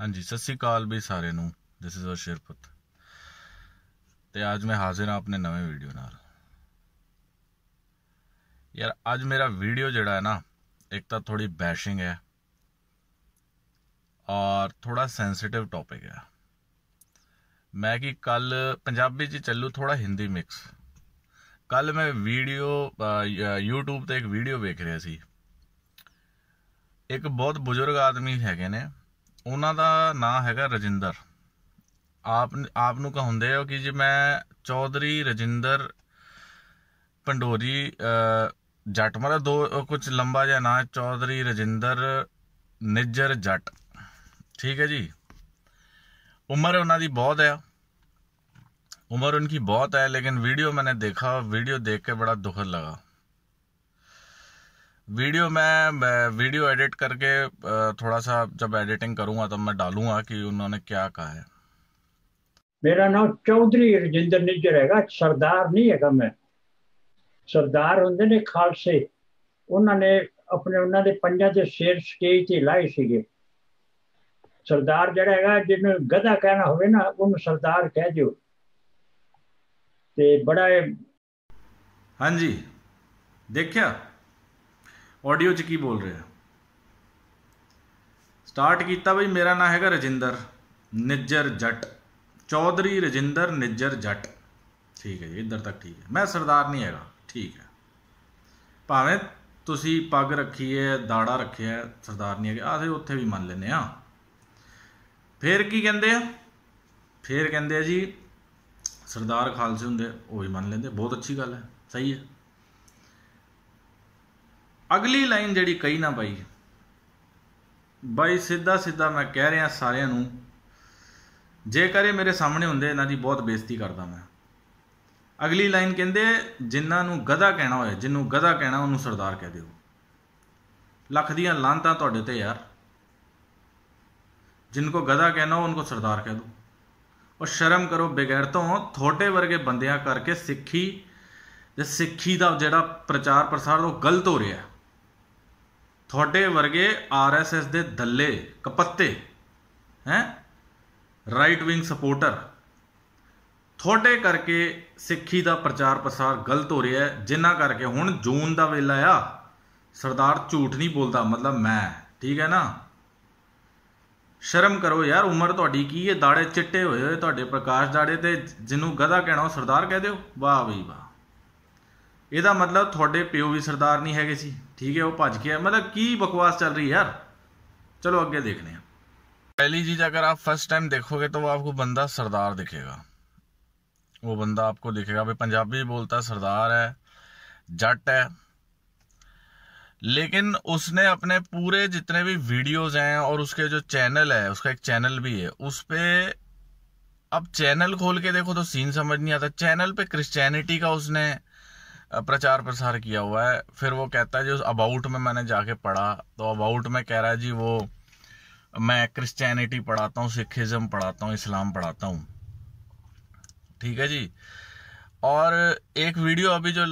ਹਾਂਜੀ ਸਤਿ ਸ੍ਰੀ ਅਕਾਲ ਵੀ ਸਾਰੇ ਨੂੰ ਦਿਸ ਇਜ਼ ਅਸ਼ਰਪਤ ਤੇ ਅੱਜ ਮੈਂ ਹਾਜ਼ਰ ਹਾਂ ਆਪਣੇ ਨਵੇਂ ਵੀਡੀਓ ਨਾਲ ਯਾਰ ਅੱਜ ਮੇਰਾ ਵੀਡੀਓ ਜਿਹੜਾ ਹੈ ਨਾ ਇੱਕ ਤਾਂ ਥੋੜੀ ਬੈਸ਼ਿੰਗ ਹੈ ਔਰ ਥੋੜਾ ਸੈਂਸਿਟਿਵ ਟੌਪਿਕ ਹੈ ਮੈਂ ਕਿ ਕੱਲ ਪੰਜਾਬੀ ਚ ਚੱਲੂ ਥੋੜਾ ਹਿੰਦੀ ਮਿਕਸ ਕੱਲ ਮੈਂ ਵੀਡੀਓ YouTube ਤੇ ਇੱਕ ਵੀਡੀਓ ਵੇਖ ਰਿਹਾ ਸੀ ਇੱਕ ਬਹੁਤ ਬਜ਼ੁਰਗ ਆਦਮੀ ਹੈਗੇ ਨੇ ਉਹਨਾਂ ਦਾ ਨਾਂ ਹੈਗਾ ਰਜਿੰਦਰ ਆਪ ਆਪ ਨੂੰ ਕਹੁੰਦੇ ਹੋ ਕਿ ਜੀ ਮੈਂ ਚੌਧਰੀ ਰਜਿੰਦਰ ਪੰਡੋਰੀ ਜੱਟ ਮਤਲਬ ਦੋ ਕੁਝ ਲੰਬਾ ਜਿਹਾ ਨਾਂ ਚੌਧਰੀ ਰਜਿੰਦਰ ਨਿੱਜਰ ਜੱਟ ठीक है जी उम्र उन्होंने बहुत है उम्र उनकी बहुत है लेकिन वीडियो मैंने देखा वीडियो देख के बड़ा दुखद लगा वीडियो मैं वीडियो एडिट करके थोड़ा सा जब एडिटिंग करूंगा तब मैं डालूंगा कि उन्होंने क्या कहा है मेरा नाम चौधरी राजेंद्र निज रहेगा सरदार नहीं हैगा मैं सरदार होंगे ने खालसे उन्होंने अपने उन्होंने पंजा के शेर स्टेज से लाए थे सरदार जरा है जिन्हें गधा कहना हो सरदार कह दो बड़ा हाँ जी देखिया ਆਡੀਓ 'ਚ ਕੀ ਬੋਲ ਰਿਹਾ ਸਟਾਰਟ ਕੀਤਾ ਬਈ ਮੇਰਾ ਨਾਮ ਹੈਗਾ ਰਜਿੰਦਰ ਨਿੱਜਰ ਜੱਟ ਚੌਧਰੀ ਰਜਿੰਦਰ ਨਿੱਜਰ ਜੱਟ ਠੀਕ ਹੈ ਜੀ ਇੱਧਰ ਤੱਕ ਠੀਕ ਹੈ ਮੈਂ ਸਰਦਾਰ ਨਹੀਂ ਹੈਗਾ ਠੀਕ ਹੈ ਭਾਵੇਂ ਤੁਸੀਂ ਪੱਗ ਰੱਖੀ ਹੈ ਦਾੜਾ ਰੱਖਿਆ ਹੈ ਸਰਦਾਰ ਨਹੀਂ ਹੈਗਾ ਆਸੇ ਉੱਥੇ ਵੀ ਮੰਨ ਲੈਨੇ ਆ ਫੇਰ ਕੀ ਕਹਿੰਦੇ ਆ ਫੇਰ ਕਹਿੰਦੇ ਆ ਜੀ ਸਰਦਾਰ ਖਾਲਸੇ ਹੁੰਦੇ ਉਹ ਵੀ ਮੰਨ ਲੈਂਦੇ ਬਹੁਤ ਅੱਛੀ ਗੱਲ ਹੈ ਸਹੀ ਹੈ ਅਗਲੀ ਲਾਈਨ ਜਿਹੜੀ ਕਹੀ ਨਾ ਬਾਈ ਬਾਈ ਸਿੱਧਾ ਸਿੱਧਾ ਮੈਂ ਕਹਿ ਰਿਹਾ ਸਾਰਿਆਂ ਨੂੰ ਜੇਕਰ ਇਹ ਮੇਰੇ ਸਾਹਮਣੇ ਹੁੰਦੇ ਇਹਨਾਂ ਦੀ ਬਹੁਤ ਬੇਇੱਜ਼ਤੀ ਕਰਦਾ ਮੈਂ ਅਗਲੀ ਲਾਈਨ ਕਹਿੰਦੇ ਜਿਨ੍ਹਾਂ ਨੂੰ ਗਧਾ ਕਹਿਣਾ ਹੋਵੇ ਜਿੰਨੂੰ ਗਧਾ ਕਹਿਣਾ ਉਹਨੂੰ ਸਰਦਾਰ ਕਹਿ ਦਿਓ ਲੱਖ ਦੀਆਂ ਲਾਂਤਾਂ ਤੁਹਾਡੇ ਤੇ ਯਾਰ ਜਿੰਨਕੋ ਗਧਾ ਕਹਿਣਾ ਹੋ ਉਹਨੂੰ ਸਰਦਾਰ ਕਹਿ ਦਿਓ ਉਹ ਸ਼ਰਮ ਕਰੋ ਬਿਗੈਰ ਤੋਂ ਥੋਟੇ ਵਰਗੇ ਬੰਦਿਆਂ ਕਰਕੇ ਸਿੱਖੀ ਤੇ ਸਿੱਖੀ ਦਾ ਜਿਹੜਾ ਪ੍ਰਚਾਰ ਪ੍ਰਸਾਰ ਉਹ ਗਲਤ ਹੋ ਰਿਹਾ ਤੁਹਾਡੇ ਵਰਗੇ ਆਰਐਸਐਸ ਦੇ ਦੱਲੇ ਕਪੱਤੇ ਹੈ ਰਾਈਟ ਵਿੰਗ ਸਪੋਰਟਰ ਥੋੜੇ ਕਰਕੇ ਸਿੱਖੀ ਦਾ ਪ੍ਰਚਾਰ ਪ੍ਰਸਾਰ ਗਲਤ ਹੋ ਰਿਹਾ ਹੈ ਜਿੰਨਾ ਕਰਕੇ ਹੁਣ ਜੂਨ ਦਾ ਵੇਲਾ ਆ ਸਰਦਾਰ ਝੂਠ ਨਹੀਂ ਬੋਲਦਾ ਮਤਲਬ ਮੈਂ ਠੀਕ ਹੈ ਨਾ ਸ਼ਰਮ ਕਰੋ ਯਾਰ ਉਮਰ ਤੁਹਾਡੀ ਕੀ ਹੈ ਦਾੜੇ ਚਿੱਟੇ ਹੋਏ ਹੋਏ ਤੁਹਾਡੇ ਪ੍ਰਕਾਸ਼ ਦਾੜੇ ਤੇ ਜਿਹਨੂੰ ਗਧਾ ਕਹਿਣਾ ਉਹ ਸਰਦਾਰ ਕਹਿ ਦਿਓ ਵਾਹ ਬਈ ਵਾਹ ਇਹਦਾ मतलब थोड़े प्यो भी सरदार नहीं है ठीक है वह भज ਭੱਜ मतलब की बकवास चल रही है यार चलो अगे देखने पहली चीज़ अगर आप फर्स्ट टाइम देखोगे तो आपको बंदा सरदार दिखेगा वो बंदा आपको दिखेगा भाई पंजाबी बोलता है सरदार है जट है लेकिन उसने अपने पूरे जितने भी वीडियोस हैं और उसके जो चैनल है उसका एक चैनल भी है उस पर अब चैनल खोल के देखो तो सीन समझ नहीं आता चैनल पे क्रिश्चियनिटी का उसने प्रचार प्रसार किया हुआ है फिर वो कहता है जो अबाउट में मैंने जाके पढ़ा तो अबाउट में कह रहा है जी वो मैं क्रिश्चियनिटी पढ़ाता हूँ सिखिज़म पढ़ाता हूँ इस्लाम पढ़ाता हूँ ठीक है जी और एक वीडियो अभी जो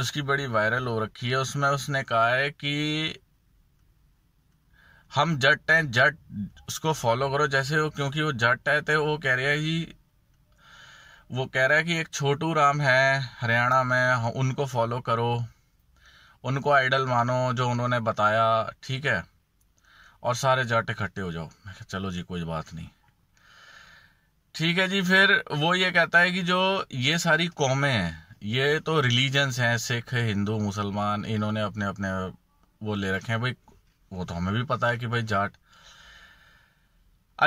उसकी बड़ी वायरल हो रखी है उसमें उसने कहा है कि हम जट हैं जट उसको फॉलो करो जैसे वो क्योंकि वो जट है तो वो कह रहे हैं जी वो कह रहा है कि एक छोटू राम है हरियाणा में हाँ, उनको फॉलो करो उनको आइडल मानो जो उन्होंने बताया ठीक है और सारे जाट इकट्ठे हो जाओ मैं चलो जी कोई बात नहीं ठीक है जी फिर वो ये कहता है कि जो ये सारी कौमें हैं ये तो रिलीजन्स हैं सिख हिंदू मुसलमान इन्होंने अपने अपने वो ले रखे हैं भाई वो तो हमें भी पता है कि भाई जाट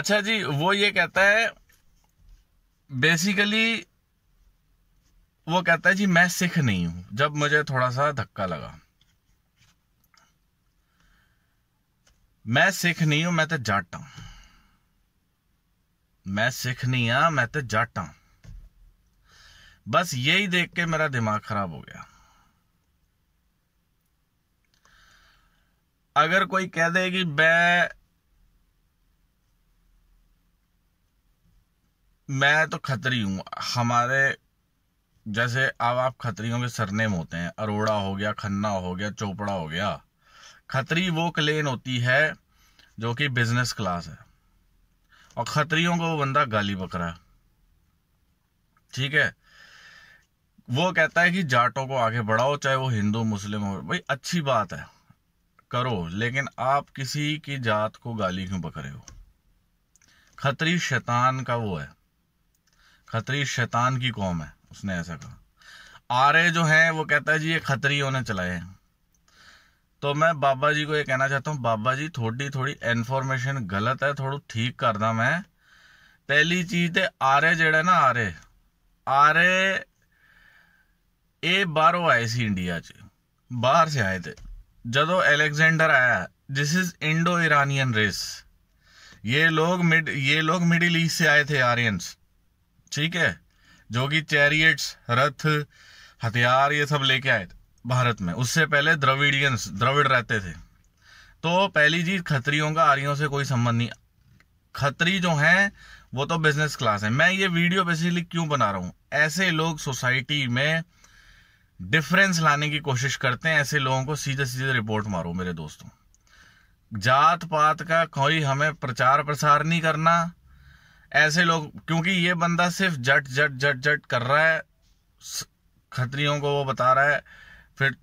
अच्छा जी वो ये कहता है बेसिकली वो कहता है जी मैं सिख नहीं हूं जब मुझे थोड़ा सा धक्का लगा मैं सिख नहीं हूं मैं तो जाट हूं मैं सिख नहीं हूं मैं तो जाट हूं बस यही देख के मेरा दिमाग खराब हो गया अगर कोई कह दे कि मैं मैं तो खतरी हूँ हमारे जैसे अब आप खतरियों के सरनेम होते हैं अरोड़ा हो गया खन्ना हो गया चोपड़ा हो गया खतरी वो क्लेन होती है जो कि बिजनेस क्लास है और खतरियों को वो बंदा गाली बकरा है ठीक है वो कहता है कि जाटों को आगे बढ़ाओ चाहे वो हिंदू मुस्लिम हो भाई अच्छी बात है करो लेकिन आप किसी की जात को गाली क्यों बकरे हो खतरी शैतान का वो है खतरी शैतान की कौम है उसने ऐसा कहा आर्य जो है वो कहता है जी ये खतरी होने चलाए हैं तो मैं बाबा जी को ये कहना चाहता हूँ बाबा जी थोड़ी थोड़ी इन्फॉर्मेशन गलत है थोड़ा ठीक कर दा मैं पहली चीज तो आर्य जेड़ा ना आर्य आर्य ये बारो आए थे इंडिया च बाहर से आए थे जदों एलेक्जेंडर आया this is Indo Iranian race ये लोग मिड ये लोग मिडिल ईस्ट से आए थे आर्यंस ठीक है जो कि चैरियट्स रथ हथियार ये सब लेके आए भारत में उससे पहले द्रविडियंस द्रविड़ रहते थे तो पहली चीज खतरियों का आर्यों से कोई संबंध नहीं खतरी जो हैं वो तो बिजनेस क्लास है मैं ये वीडियो बेसिकली क्यों बना रहा हूँ ऐसे लोग सोसाइटी में डिफरेंस लाने की कोशिश करते हैं ऐसे लोगों को सीधे सीधे रिपोर्ट मारो मेरे दोस्तों जात पात का कोई हमें प्रचार प्रसार नहीं करना ऐसे लोग क्योंकि ये बंदा सिर्फ जट जट जट जट कर रहा है खतरियों को वो बता रहा है फिर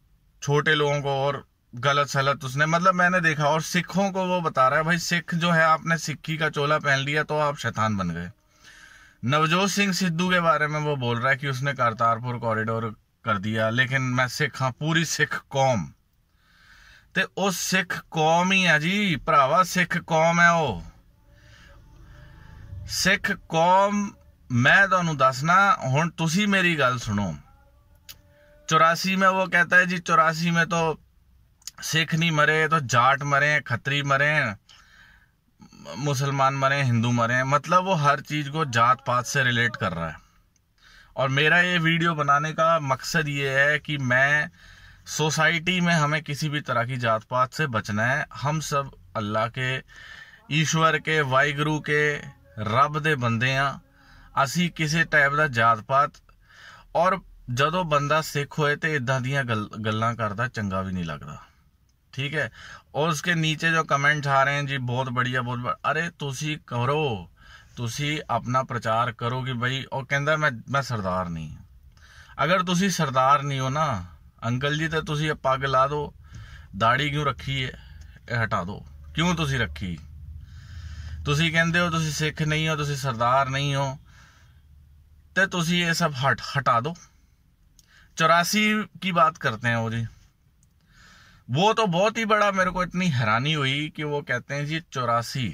छोटे लोगों को और गलत सलत उसने मतलब मैंने देखा और सिखों को वो बता रहा है भाई सिख जो है आपने सिक्की का चोला पहन लिया तो आप शैतान बन गए नवजोत सिंह सिद्धू के बारे में वो बोल रहा है कि उसने करतारपुर कॉरिडोर कर दिया लेकिन मैं सिख हाँ पूरी सिख कौम तो सिख कौम ही है जी भरावा सिख कौम है वो सिख कौम मैं ਤੁਹਾਨੂੰ दसना हूँ तुम मेरी गल सुनो चौरासी में वो कहता है जी चौरासी में तो सिख नहीं मरे तो जाट मरे खत्री मरे मुसलमान मरे हिंदू मरे मतलब वो हर चीज़ को जात पात से रिलेट कर रहा है और मेरा ये वीडियो बनाने का मकसद ये है कि मैं सोसाइटी में हमें किसी भी तरह की जात पात से बचना है हम सब अल्लाह के ईश्वर के वाहगुरु के ਰੱਬ ਦੇ ਬੰਦੇ ਆ ਅਸੀਂ ਕਿਸੇ ਟਾਈਪ ਦਾ ਜਾਤ-ਪਾਤ ਔਰ ਜਦੋਂ ਬੰਦਾ ਸਿੱਖ ਹੋਏ ਤੇ ਇਦਾਂ ਦੀਆਂ ਗੱਲਾਂ ਕਰਦਾ ਚੰਗਾ ਵੀ ਨਹੀਂ ਲੱਗਦਾ ਠੀਕ ਹੈ ਉਸ ਦੇ نیچے ਜੋ ਕਮੈਂਟ ਆ ਰਹੇ ਹਨ ਜੀ ਬਹੁਤ ਬੜੀਆ ਬਹੁਤ ਅਰੇ ਤੁਸੀਂ ਕਰੋ ਤੁਸੀਂ ਆਪਣਾ ਪ੍ਰਚਾਰ ਕਰੋ ਕਿ ਭਾਈ ਉਹ ਕਹਿੰਦਾ ਮੈਂ ਮੈਂ ਸਰਦਾਰ ਨਹੀਂ ਅਗਰ ਤੁਸੀਂ ਸਰਦਾਰ ਨਹੀਂ ਹੋ ਨਾ ਅੰਕਲ ਜੀ ਤਾਂ ਤੁਸੀਂ ਪੱਗ ਲਾ ਦਿਓ ਦਾੜੀ ਕਿਉਂ ਰੱਖੀ ਹੈ ਇਹ ਹਟਾ ਦਿਓ ਕਿਉਂ ਤੁਸੀਂ ਰੱਖੀ ਤੁਸੀਂ ਕਹਿੰਦੇ हो ਤੁਸੀਂ सिख नहीं हो ਤੁਸੀਂ सरदार नहीं हो तो ਤੁਸੀਂ ਇਹ ਸਭ ਹਟ ਹਟਾ ਦਿਓ 84 की बात करते हैं वो जी वो तो बहुत ही बड़ा मेरे को इतनी हैरानी हुई कि वो कहते हैं जी चौरासी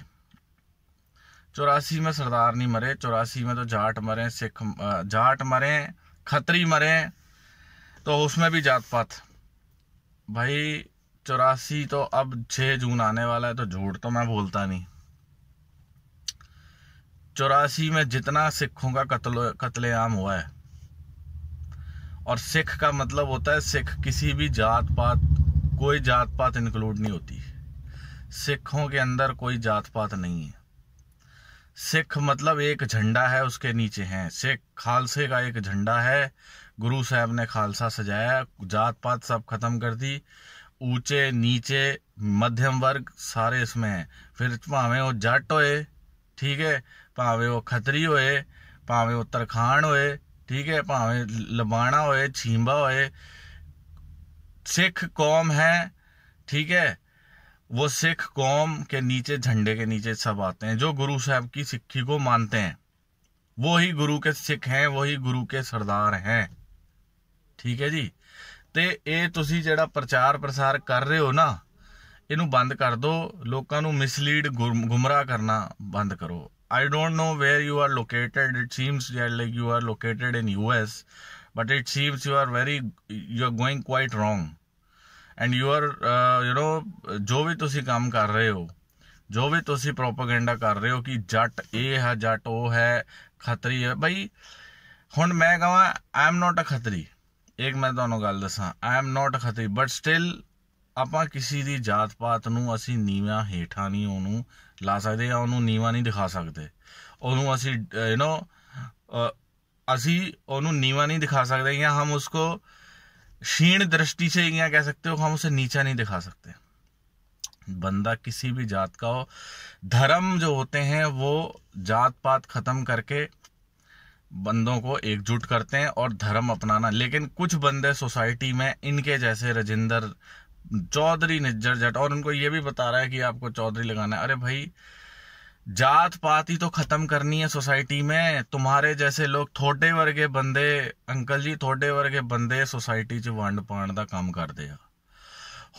चौरासी में सरदार नहीं मरे चौरासी में तो जाट मरे सिख जाट मरे खतरी मरे तो उसमें भी जात पात भाई चौरासी तो अब 6 जून आने वाला है तो झूठ तो मैं बोलता नहीं चौरासी में जितना सिखों का कत्ल कत्लेआम हुआ है और सिख का मतलब होता है सिख किसी भी जात पात कोई जात पात इंक्लूड नहीं होती सिखों के अंदर कोई जात पात नहीं है सिख मतलब एक झंडा है उसके नीचे हैं सिख खालसे का एक झंडा है गुरु साहब ने खालसा सजाया जात पात सब खत्म कर दी ऊंचे नीचे मध्यम वर्ग सारे इसमें हैं फिर भावें वो जट होए ठीक है ਭਾਵੇਂ ਉਹ ਖੱਤਰੀ ਹੋਏ ਭਾਵੇਂ ਉਹ ਹੋਏ ਠੀਕ ਹੈ ਭਾਵੇਂ ਲਬਾਣਾ ਹੋਏ ਛੀਂਬਾ ਹੋਏ ਸਿੱਖ ਕੌਮ ਹੈ ਠੀਕ ਹੈ ਉਹ ਸਿੱਖ ਕੌਮ ਕੇ نیچے ਝੰਡੇ के नीचे सब आते हैं जो गुरु साहब की ਸਿੱਖੀ को मानते हैं वो ਗੁਰੂ गुरु के ਸਿੱਖ हैं वो ਗੁਰੂ गुरु के सरदार हैं ਠੀਕ ਹੈ ਜੀ ਤੇ ਇਹ ਤੁਸੀਂ ਜਿਹੜਾ ਪ੍ਰਚਾਰ ਪ੍ਰਸਾਰ ਕਰ ਰਹੇ ਹੋ ਨਾ ਇਹਨੂੰ ਬੰਦ ਕਰ ਦਿਓ ਲੋਕਾਂ ਨੂੰ ਮਿਸਲੀਡ ਗੁੰਮਰਾਹ ਕਰਨਾ ਬੰਦ ਕਰੋ I don't know where you are located. It seems yeah, like you are located in US, but it seems you are very you are going quite wrong. And you are, uh, you know, ਜੋ ਵੀ ਤੁਸੀਂ ਕੰਮ ਕਰ ਰਹੇ ਹੋ ਜੋ ਵੀ ਤੁਸੀਂ propaganda ਕਰ ਰਹੇ ਹੋ ਕਿ ਜੱਟ ਇਹ ਹੈ ਜੱਟ ਉਹ ਹੈ ਖਤਰੀ ਹੈ ਭਾਈ ਹੁਣ ਮੈਂ ਕਹਾਂ ਆਈ ਨਾਟ ਅ ਖਤਰੀ ਇੱਕ ਮੈਂ ਤੁਹਾਨੂੰ ਗੱਲ ਦੱਸਾਂ ਆਈ ਨਾਟ ਅ ਖਤਰੀ ਬਟ ਸਟਿਲ आप किसी ਦੀ जात पात ਨੂੰ ਅਸੀਂ ਨੀਵਾ ਹੇਠਾਂ ਨਹੀਂ ਉਹਨੂੰ ਲਾ ਸਕਦੇ ਜਾਂ ਉਹਨੂੰ ਨੀਵਾ ਨਹੀਂ असी ਸਕਦੇ ਉਹਨੂੰ ਅਸੀਂ ਯੂ नहीं दिखा सकते या हम उसको क्षीण दृष्टि से या कह सकते हो हम उसे नीचा नहीं दिखा सकते बंदा किसी भी जात का हो धर्म जो होते हैं वो जात पात ख़त्म करके बंदों को एकजुट करते हैं और धर्म अपनाना लेकिन कुछ बंदे सोसाइटी में इनके जैसे रजिंदर चौधरी निज्जर जट और उनको ये भी बता रहा है कि आपको चौधरी लगाना है अरे भाई जात पात ही तो खत्म करनी है सोसाइटी में तुम्हारे जैसे लोग थोड़े वर्गे बंदे अंकल जी थोड़े वर्गे बंदे सोसाइटी 'ਚ ਵੰਡ ਪਾਣ ਦਾ ਕੰਮ ਕਰਦੇ ਆ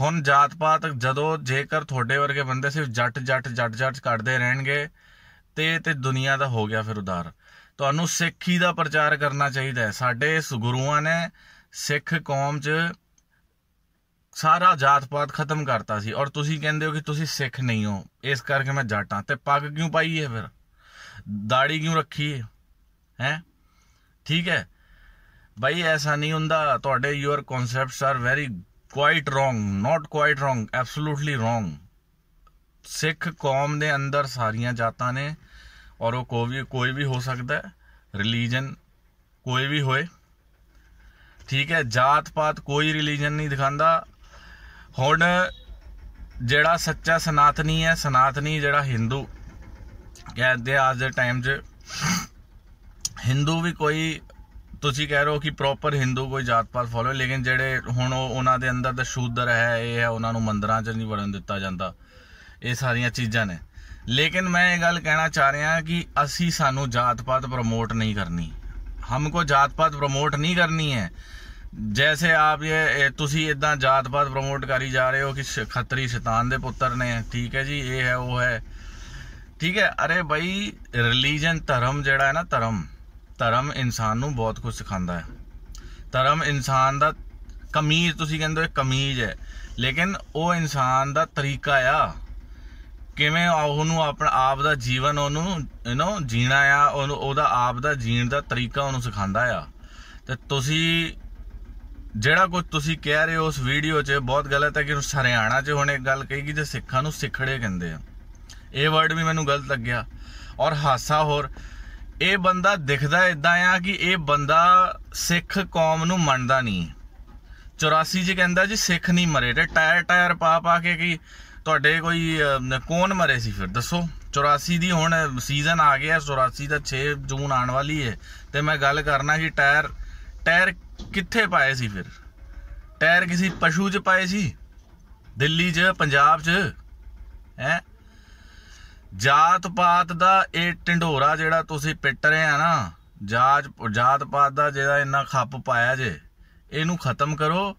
ਹੁਣ ਜਾਤ ਪਾਤ ਜਦੋਂ ਜੇਕਰ ਥੋੜੇ ਵਰਗੇ ਬੰਦੇ ਸਿਰਫ ਜੱਟ ਜੱਟ ਜੱਟ ਜੱਟ ਕੱਢਦੇ ਰਹਿਣਗੇ ਤੇ ਤੇ ਦੁਨੀਆ ਦਾ ਹੋ ਗਿਆ ਫਿਰ ਉਦਾਰ ਤੁਹਾਨੂੰ ਸਿੱਖੀ ਦਾ ਪ੍ਰਚਾਰ ਕਰਨਾ ਚਾਹੀਦਾ ਹੈ ਸਾਡੇ ਗੁਰੂਆਂ ਨੇ ਸਿੱਖ ਕੌਮ 'ਚ ਸਾਰਾ ਜਾਤ ਪਾਤ ਖਤਮ ਕਰਤਾ ਸੀ ਔਰ ਤੁਸੀਂ ਕਹਿੰਦੇ ਹੋ ਕਿ ਤੁਸੀਂ ਸਿੱਖ ਨਹੀਂ ਹੋ ਇਸ ਕਰਕੇ ਮੈਂ ਜਾਟਾਂ ਤੇ ਪੱਗ ਕਿਉਂ ਪਾਈ ਹੈ ਫਿਰ ਦਾੜੀ ਕਿਉਂ ਰੱਖੀ ਹੈ ਹੈ ਠੀਕ ਹੈ ਭਾਈ ਐਸਾ ਨਹੀਂ ਹੁੰਦਾ ਤੁਹਾਡੇ your concepts are very quite wrong not quite wrong absolutely wrong Sikh ਕੌਮ ਦੇ ਅੰਦਰ ਸਾਰੀਆਂ ਜਾਤਾਂ ਨੇ ਔਰ ਉਹ ਕੋਈ ਵੀ ਕੋਈ ਵੀ ਹੋ ਸਕਦਾ ਹੈ ਰਿਲੀਜੀਅਨ ਕੋਈ ਵੀ ਹੋਏ ਠੀਕ ਹੈ ਜਾਤ ਪਾਤ ਕੋਈ ਰਿਲੀਜੀਅਨ ਨਹੀਂ ਦਿਖਾਉਂਦਾ ਹੁਣ ਜਿਹੜਾ ਸੱਚਾ ਸਨਾਤਨੀ ਹੈ ਸਨਾਤਨੀ ਜਿਹੜਾ ਹਿੰਦੂ ਕਹਿੰਦੇ ਅੱਜ ਦੇ ਟਾਈਮ 'ਚ ਹਿੰਦੂ ਵੀ ਕੋਈ ਤੁਸੀਂ ਕਹਿ ਰਹੇ ਹੋ ਕਿ ਪ੍ਰੋਪਰ ਹਿੰਦੂ ਕੋਈ ਜਾਤ ਪਾਤ ਫੋਲੋ ਲੇਕਿਨ ਜਿਹੜੇ ਹੁਣ ਉਹ ਉਹਨਾਂ ਦੇ ਅੰਦਰ ਦਾ ਸ਼ੂਦਰ ਹੈ ਇਹ ਹੈ ਉਹਨਾਂ ਨੂੰ ਮੰਦਰਾਂ 'ਚ ਨਹੀਂ ਵੜਨ ਦਿੱਤਾ ਜਾਂਦਾ ਇਹ ਸਾਰੀਆਂ ਚੀਜ਼ਾਂ ਨੇ ਲੇਕਿਨ ਮੈਂ ਇਹ ਗੱਲ ਕਹਿਣਾ ਚਾਹ ਰਿਹਾ ਕਿ ਅਸੀਂ ਸਾਨੂੰ ਜਾਤ ਪਾਤ ਪ੍ਰਮੋਟ ਨਹੀਂ ਕਰਨੀ ਹਮਕੋ ਜਾਤ ਪਾਤ ਪ੍ਰਮੋਟ ਨਹੀਂ ਕਰਨੀ ਹੈ ਜੈਸੇ ਆਪ ਇਹ ਤੁਸੀਂ ਇਦਾਂ ਜਾਤ-ਪਾਤ ਪ੍ਰਮੋਟ ਕਰੀ ਜਾ ਰਹੇ ਹੋ ਕਿ ਖੱਤਰੀ ਸ਼ੈਤਾਨ ਦੇ ਪੁੱਤਰ ਨੇ ਠੀਕ ਹੈ ਜੀ ਇਹ ਹੈ ਉਹ ਹੈ ਠੀਕ ਹੈ ਅਰੇ ਭਾਈ ਰਿਲੀਜੀਅਨ ਧਰਮ ਜਿਹੜਾ ਹੈ ਨਾ ਧਰਮ ਧਰਮ ਇਨਸਾਨ ਨੂੰ ਬਹੁਤ ਕੁਝ ਸਿਖਾਉਂਦਾ ਹੈ ਧਰਮ ਇਨਸਾਨ ਦਾ ਕਮੀਜ਼ ਤੁਸੀਂ ਕਹਿੰਦੇ ਹੋ ਕਮੀਜ਼ ਹੈ ਲੇਕਿਨ ਉਹ ਇਨਸਾਨ ਦਾ ਤਰੀਕਾ ਆ ਕਿਵੇਂ ਉਹਨੂੰ ਆਪਣਾ ਆਪ ਦਾ ਜੀਵਨ ਉਹਨੂੰ ਯੂ نو ਜੀਣਾ ਆ ਉਹਦਾ ਆਪ ਦਾ ਜੀਣ ਦਾ ਤਰੀਕਾ ਉਹਨੂੰ ਸਿਖਾਉਂਦਾ ਆ ਤੇ ਤੁਸੀਂ ਜਿਹੜਾ ਕੁਝ ਤੁਸੀਂ ਕਹਿ ਰਹੇ ਹੋ ਉਸ ਵੀਡੀਓ 'ਚ ਬਹੁਤ ਗਲਤ ਹੈ ਕਿ ਉਸ ਹਰਿਆਣਾ 'ਚ ਹੁਣ ਇੱਕ ਗੱਲ ਕਹੀ ਕਿ ਜੇ ਸਿੱਖਾਂ ਨੂੰ ਸਿੱਖੜੇ ਕਹਿੰਦੇ ਆ ਇਹ ਵਰਡ ਵੀ ਮੈਨੂੰ ਗਲਤ ਲੱਗਿਆ ਔਰ ਹਾਸਾ ਹੋਰ ਇਹ ਬੰਦਾ ਦਿਖਦਾ ਇਦਾਂ ਆ ਕਿ ਇਹ ਬੰਦਾ ਸਿੱਖ ਕੌਮ ਨੂੰ ਮੰਨਦਾ ਨਹੀਂ 84 ਜੀ ਕਹਿੰਦਾ ਜੀ ਸਿੱਖ ਨਹੀਂ ਮਰੇ ਤੇ ਟਾਇਰ ਟਾਇਰ ਪਾ ਪਾ ਕੇ ਕਿ ਤੁਹਾਡੇ ਕੋਈ ਕੌਣ ਮਰੇ ਸੀ ਫਿਰ ਦੱਸੋ 84 ਦੀ ਹੁਣ ਸੀਜ਼ਨ ਆ ਗਿਆ 84 ਦਾ 6 ਜੂਨ ਆਉਣ ਵਾਲੀ ਹੈ ਤੇ ਮੈਂ ਗੱਲ ਕਰਨਾ ਕਿ ਟਾਇਰ ਟਾਇਰ ਕਿੱਥੇ ਪਾਏ ਸੀ ਫਿਰ ਟਾਇਰ ਕਿਸੇ ਪਸ਼ੂ 'ਚ ਪਾਏ ਸੀ ਦਿੱਲੀ 'ਚ ਪੰਜਾਬ 'ਚ ਹੈ ਜਾਤ ਪਾਤ ਦਾ ਇਹ ਢਿੰਡੋਰਾ ਜਿਹੜਾ ਤੁਸੀਂ ਪਿੱਟ ਰਹੇ ਆ ਨਾ ਜਾਤ ਜਾਤ ਪਾਤ ਦਾ ਜਿਹੜਾ ਇੰਨਾ ਖੱਪ ਪਾਇਆ ਜੇ ਇਹਨੂੰ ਖਤਮ ਕਰੋ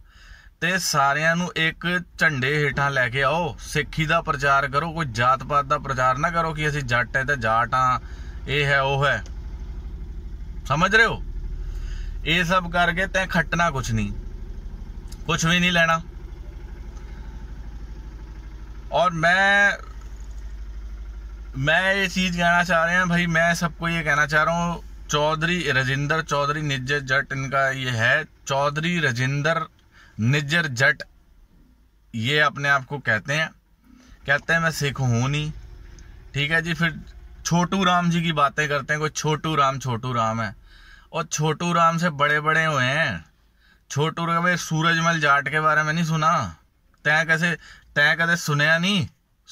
ਤੇ ਸਾਰਿਆਂ ਨੂੰ ਇੱਕ ਝੰਡੇ ਹੇਠਾਂ ਲੈ ਕੇ ਆਓ ਸਿੱਖੀ ਦਾ ਪ੍ਰਚਾਰ ਕਰੋ ਕੋਈ ਜਾਤ ਪਾਤ ਦਾ ਪ੍ਰਚਾਰ ਨਾ ਕਰੋ ਕਿ ਅਸੀਂ ਜੱਟ ਐ ਤੇ ਜਾਟ ਆ ਇਹ ਹੈ ਉਹ ਹੈ ਸਮਝ ਰਹੇ ਹੋ ये सब करके तय खटना कुछ नहीं कुछ भी नहीं लेना और मैं मैं ये चीज़ कहना चाह रहे हैं भाई मैं सबको ये कहना चाह रहा हूँ चौधरी रजिंदर चौधरी निज्जर जट इनका ये है चौधरी रजिंदर निज्जर जट ये अपने आप को कहते हैं कहते हैं मैं सिख हूं नहीं ठीक है जी फिर छोटू राम जी की बातें करते हैं कोई छोटू राम छोटू राम है और छोटू राम से बड़े बड़े हुए हैं छोटू राम सूरजमल जाट के बारे में नहीं सुना तय कैसे तय कदे सुनया नहीं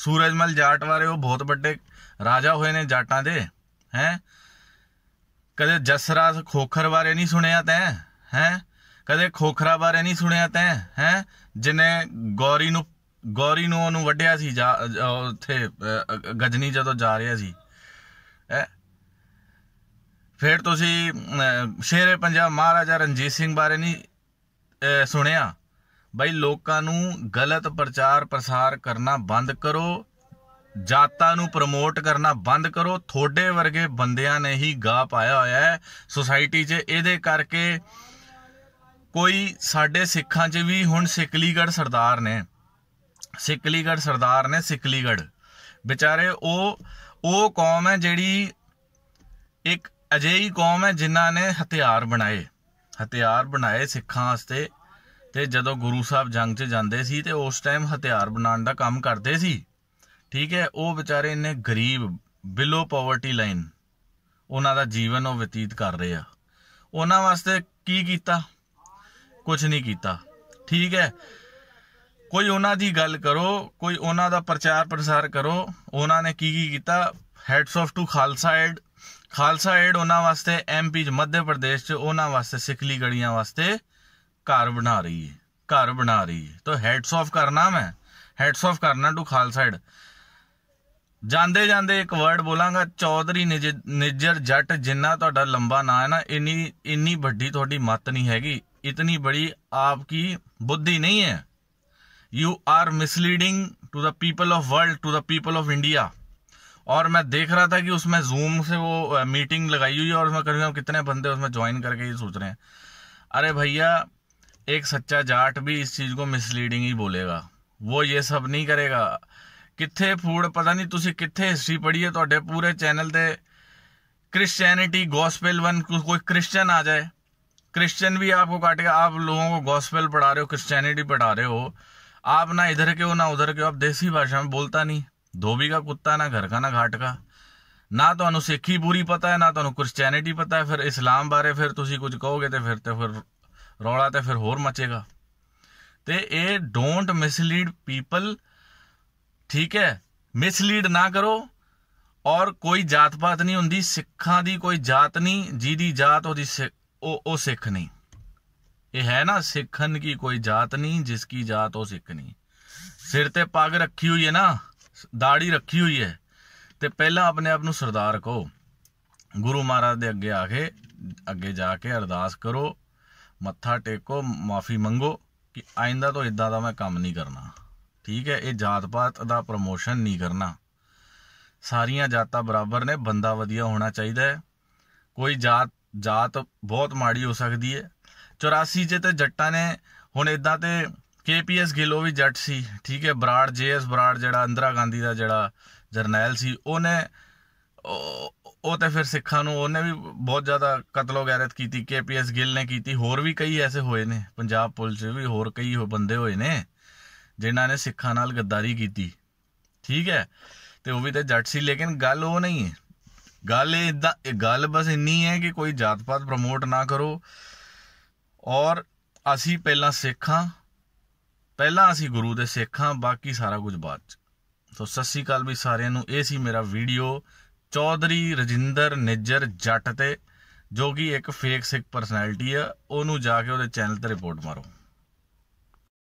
सूरजमल जाट बारे वो बहुत बड़े राजा हुए ने जाटा दे हैं कदे जसरा खोखर बारे नहीं सुने तैं हैं ਕਦੇ ਖੋਖਰਾ ਬਾਰੇ ਨਹੀਂ ਸੁਣਿਆ ਤੈਂ ਹੈ ਜਿਨੇ ਗੌਰੀ गौरी ਗੌਰੀ ਨੂੰ ਉਹਨੂੰ ਵੱਢਿਆ जा ਉੱਥੇ ਗਜਨੀ ਜਦੋਂ ਜਾ ਰਿਹਾ ਸੀ ਹੈ ਫਿਰ ਤੁਸੀਂ ਸ਼ੇਰੇ ਪੰਜਾਬ ਮਹਾਰਾਜਾ ਰਣਜੀਤ ਸਿੰਘ ਬਾਰੇ ਨਹੀਂ ਸੁਣਿਆ ਬਈ ਲੋਕਾਂ ਨੂੰ ਗਲਤ ਪ੍ਰਚਾਰ ਪ੍ਰਸਾਰ ਕਰਨਾ ਬੰਦ ਕਰੋ ਜਾਤਾਂ ਨੂੰ ਪ੍ਰਮੋਟ ਕਰਨਾ ਬੰਦ ਕਰੋ ਥੋੜੇ ਵਰਗੇ ਬੰਦਿਆਂ ਨੇ ਹੀ ਗਾ ਪਾਇਆ ਹੋਇਆ ਹੈ ਸੋਸਾਇਟੀ 'ਚ ਇਹਦੇ ਕਰਕੇ ਕੋਈ ਸਾਡੇ ਸਿੱਖਾਂ 'ਚ ਵੀ ਹੁਣ ਸਿਕਲੀਗੜ ਸਰਦਾਰ ਨੇ ਸਿਕਲੀਗੜ ਸਰਦਾਰ ਨੇ ਸਿਕਲੀਗੜ ਵਿਚਾਰੇ ਉਹ ਉਹ ਕੌਮ ਹੈ ਜਿਹੜੀ ਇੱਕ ਅਜਿਹੀ ਕੌਮ ਹੈ ਜਿਨ੍ਹਾਂ ਨੇ ਹਥਿਆਰ ਬਣਾਏ ਹਥਿਆਰ ਬਣਾਏ ਸਿੱਖਾਂ ਵਾਸਤੇ ਤੇ ਜਦੋਂ ਗੁਰੂ ਸਾਹਿਬ ਜੰਗ 'ਚ ਜਾਂਦੇ ਸੀ ਤੇ ਉਸ ਟਾਈਮ ਹਥਿਆਰ ਬਣਾਉਣ ਦਾ ਕੰਮ ਕਰਦੇ ਸੀ ਠੀਕ ਹੈ ਉਹ ਵਿਚਾਰੇ ਇੰਨੇ ਗਰੀਬ ਬਿਲੋ ਪਾਵਰਟੀ ਲਾਈਨ ਉਹਨਾਂ ਦਾ ਜੀਵਨ ਉਹ ਬਤੀਤ ਕਰ ਰਹੇ ਆ ਉਹਨਾਂ ਵਾਸਤੇ ਕੀ ਕੀਤਾ ਕੁਝ ਨਹੀਂ ਕੀਤਾ ਠੀਕ ਹੈ ਕੋਈ ਉਹਨਾਂ ਦੀ ਗੱਲ ਕਰੋ ਕੋਈ ਉਹਨਾਂ ਦਾ ਪ੍ਰਚਾਰ ਪ੍ਰਸਾਰ ਕਰੋ ਉਹਨਾਂ ਨੇ ਕੀ ਕੀ ਕੀਤਾ hats off to Khalsa Aid Khalsa Aid ਉਹਨਾਂ ਵਾਸਤੇ ਐਮਪੀ ਚ ਮੱਧ ਪ੍ਰਦੇਸ਼ ਚ ਉਹਨਾਂ ਵਾਸਤੇ ਸਿੱਖਲੀ ਗੜੀਆਂ ਵਾਸਤੇ ਘਰ ਬਣਾ ਰਹੀ ਹੈ ਘਰ ਬਣਾ ਰਹੀ ਹੈ ਤਾਂ ਹੈਡਸ ਆਫ ਕਰਨਾ ਮੈਂ ਹੈਡਸ ਆਫ ਕਰਨਾ ਟੂ ਖਾਲਸਾ ਏਡ ਜਾਂਦੇ ਜਾਂਦੇ ਇੱਕ ਵਰਡ ਬੋਲਾਂਗਾ ਚੌਧਰੀ ਨਿਜਰ ਜੱਟ ਜਿੰਨਾ ਤੁਹਾਡਾ ਲੰਬਾ ਨਾਂ ਹੈ ਨਾ ਇੰਨੀ ਇੰਨੀ ਵੱਡੀ ਤੁਹਾਡੀ ਮੱਤ ਨਹੀਂ ਹੈਗੀ ਇਤਨੀ ਬੜੀ ਆਪਕੀ ਬੁੱਧੀ ਨਹੀਂ ਹੈ you are misleading to the people of world to the people of India और मैं देख रहा था कि उसमें जूम से वो मीटिंग लगाई हुई है और उसमें कम कितने बंदे उसमें ज्वाइन करके ये सोच रहे हैं अरे भैया एक सच्चा जाट भी इस चीज़ को मिसलीडिंग ही बोलेगा वो ये सब नहीं करेगा कितने फूड पता नहीं तुम कितने हिस्ट्री पढ़ी है तोडे पूरे चैनल ਤੇ क्रिश्चैनिटी गॉस्पेल वन कोई क्रिश्चियन आ जाए क्रिश्चियन भी आपको काटेगा आप लोगों को गॉस्पेल पढ़ा रहे हो क्रिश्चैनिटी पढ़ा रहे हो आप ना इधर के हो ना उधर के हो आप देसी भाषा में बोलता नहीं ધોબી કા કુત્તા ના ઘર કા ના ઘાટ કા ના તانوں શીખી પૂરી پتہ હે ના તانوں ક્રિશ્ચિએનિટી پتہ હે ફિર ઇસ્લામ બારે ફિર તુસી કુછ કહોગે تے ફિર تے ફિર રોલા تے ફિર હોર મચેગા تے એ ડોન્ટ મિસલીડ પીપલ ઠીક હે મિસલીડ ના કરો ઓર કોઈ જાત પાત નહી ہونદી સિક્ખાં દી કોઈ જાત નહી જીદી જાત ઓદી સિક્ ઓ ઓ સિક્ખ નહી એ હે ના સિક્ખન કી કોઈ જાત નહી جسકી જાત ઓ સિક્ખ નહી સਿਰ تے પગ રાખી ہوئی હે ના ਦਾੜੀ ਰੱਖੀ ਹੋਈ ਹੈ ਤੇ ਪਹਿਲਾਂ ਆਪਣੇ ਆਪ ਨੂੰ ਸਰਦਾਰ ਕਹੋ ਗੁਰੂ ਮਹਾਰਾਜ ਦੇ ਅੱਗੇ ਆ ਕੇ ਅੱਗੇ ਜਾ ਕੇ ਅਰਦਾਸ ਕਰੋ ਮੱਥਾ ਟੇਕੋ ਮਾਫੀ ਮੰਗੋ ਕਿ ਆਇੰਦਾ ਤੋਂ ਇਦਾਂ ਦਾ ਮੈਂ ਕੰਮ ਨਹੀਂ ਕਰਨਾ ਠੀਕ ਹੈ ਇਹ ਜਾਤ ਪਾਤ ਦਾ ਪ੍ਰਮੋਸ਼ਨ ਨਹੀਂ ਕਰਨਾ ਸਾਰੀਆਂ ਜਾਤਾਂ ਬਰਾਬਰ ਨੇ ਬੰਦਾ ਵਧੀਆ ਹੋਣਾ ਚਾਹੀਦਾ ਹੈ ਕੋਈ ਜਾਤ ਜਾਤ ਬਹੁਤ ਮਾੜੀ ਹੋ ਸਕਦੀ ਹੈ 84 ਜੇ ਤੇ ਜੱਟਾਂ ਨੇ ਹੁਣ ਇਦਾਂ ਤੇ ਕੇਪੀਐਸ ਗਿੱਲ ਵੀ ਜੱਟ ਸੀ ਠੀਕ ਹੈ ਬਰਾੜ ਜੇਐਸ ਬਰਾੜ ਜਿਹੜਾ ਅੰਦਰਾ ਗਾਂਧੀ ਦਾ ਜਿਹੜਾ ਜਰਨੈਲ ਸੀ ਉਹਨੇ ਉਹ ਤਾਂ ਫਿਰ ਸਿੱਖਾਂ ਨੂੰ ਉਹਨੇ ਵੀ ਬਹੁਤ ਜ਼ਿਆਦਾ ਕਤਲੋ ਗੈਰਤ ਕੀਤੀ ਕੇਪੀਐਸ ਗਿੱਲ ਨੇ ਕੀਤੀ ਹੋਰ ਵੀ ਕਈ ਐਸੇ ਹੋਏ ਨੇ ਪੰਜਾਬ ਪੁਲਿਸ ਵੀ ਹੋਰ ਕਈ ਹੋ ਬੰਦੇ ਹੋਏ ਨੇ ਜਿਨ੍ਹਾਂ ਨੇ ਸਿੱਖਾਂ ਨਾਲ ਗੱਦਾਰੀ ਕੀਤੀ ਠੀਕ ਹੈ ਤੇ ਉਹ ਵੀ ਤਾਂ ਜੱਟ ਸੀ ਲੇਕਿਨ ਗੱਲ ਉਹ ਨਹੀਂ ਹੈ ਗੱਲ ਇਹ ਗੱਲ ਬਸ ਇੰਨੀ ਹੈ ਕਿ ਕੋਈ ਜਾਤ-ਪਾਤ ਪ੍ਰਮੋਟ ਨਾ ਕਰੋ ਔਰ ਅਸੀਂ ਪਹਿਲਾਂ ਸਿੱਖਾਂ ਪਹਿਲਾਂ ਅਸੀਂ ਗੁਰੂ ਦੇ ਸਿੱਖਾਂ ਬਾਕੀ ਸਾਰਾ ਕੁਝ ਬਾਅਦ ਚ ਸੋ ਸਤਿ ਸ੍ਰੀ ਅਕਾਲ ਵੀ ਸਾਰਿਆਂ ਨੂੰ ਇਹ ਸੀ ਮੇਰਾ ਵੀਡੀਓ ਚੌਧਰੀ ਰਜਿੰਦਰ ਨਿੱਜਰ ਜੱਟ ਤੇ ਜੋ ਕਿ ਇੱਕ ਫੇਕ ਸਿੱਖ ਪਰਸਨੈਲਿਟੀ ਆ ਉਹਨੂੰ ਜਾ ਕੇ ਉਹਦੇ ਚੈਨਲ ਤੇ ਰਿਪੋਰਟ ਮਾਰੋ